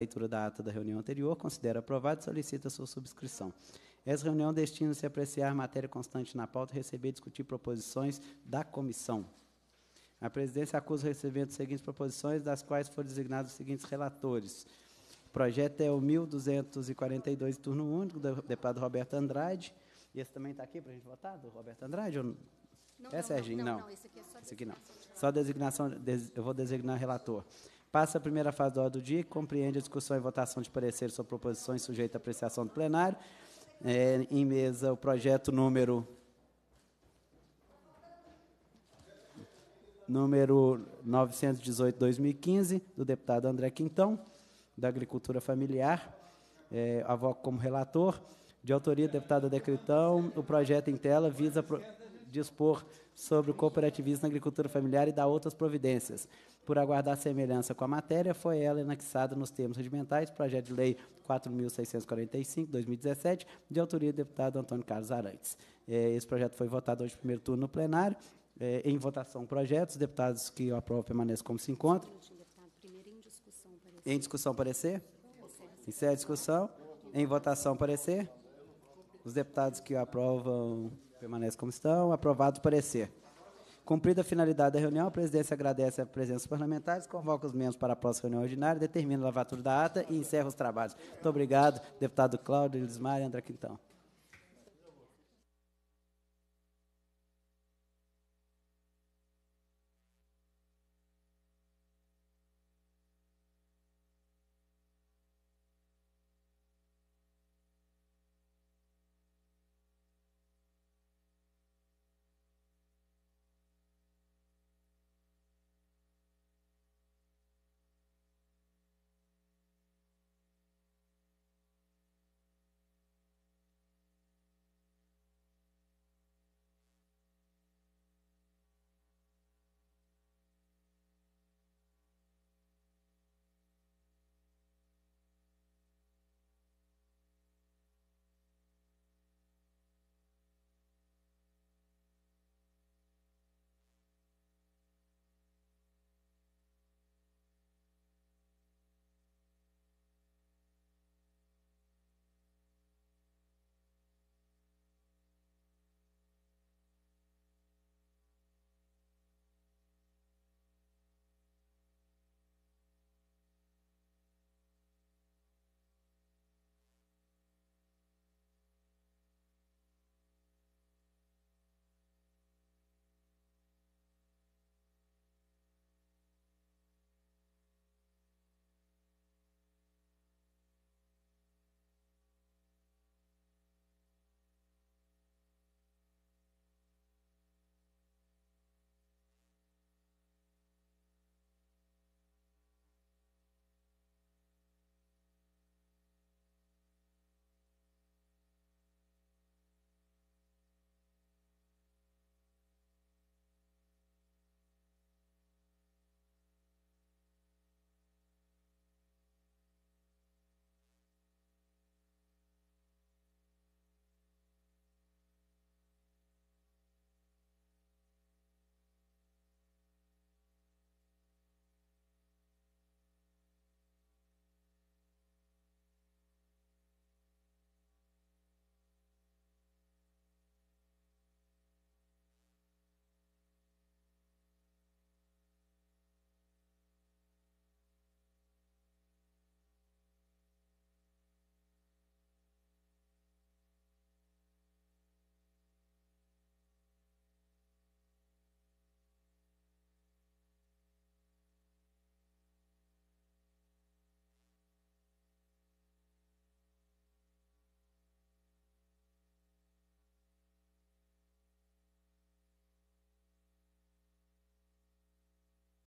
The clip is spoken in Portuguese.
leitura da ata da reunião anterior, considera aprovado e solicita sua subscrição. Essa reunião destina-se a apreciar matéria constante na pauta e receber e discutir proposições da comissão. A presidência acusa o recebimento das seguintes proposições, das quais foram designados os seguintes relatores. O projeto é o 1242, turno único, do deputado Roberto Andrade. E esse também está aqui para a gente votar, do Roberto Andrade? Ou... Não, é, não, Serginho? Não, não, não, esse aqui é só Esse aqui não. Só designação, eu vou designar relator. Passa a primeira fase da ordem do dia, que compreende a discussão e votação de pareceres sobre proposições sujeitas à apreciação do plenário. É, em mesa, o projeto número. Número 918-2015, do deputado André Quintão, da Agricultura Familiar. É, avoco como relator. De autoria do deputado Decretão, o projeto em tela visa. Pro dispor sobre o cooperativismo na agricultura familiar e dar outras providências. Por aguardar semelhança com a matéria, foi ela anexada nos termos regimentais, projeto de lei 4.645, 2017, de autoria do deputado Antônio Carlos Arantes. É, esse projeto foi votado hoje, primeiro turno, no plenário. É, em votação, projetos. Os deputados que o aprovam permanecem como se encontram. Em discussão, parecer? Encerra a discussão. Em votação, parecer? Os deputados que aprovam Permanece como estão. Aprovado o parecer. Cumprida a finalidade da reunião, a presidência agradece a presença dos parlamentares, convoca os membros para a próxima reunião ordinária, determina a lavatura da ata e encerra os trabalhos. Muito obrigado, deputado Cláudio Lismar e André Quintão.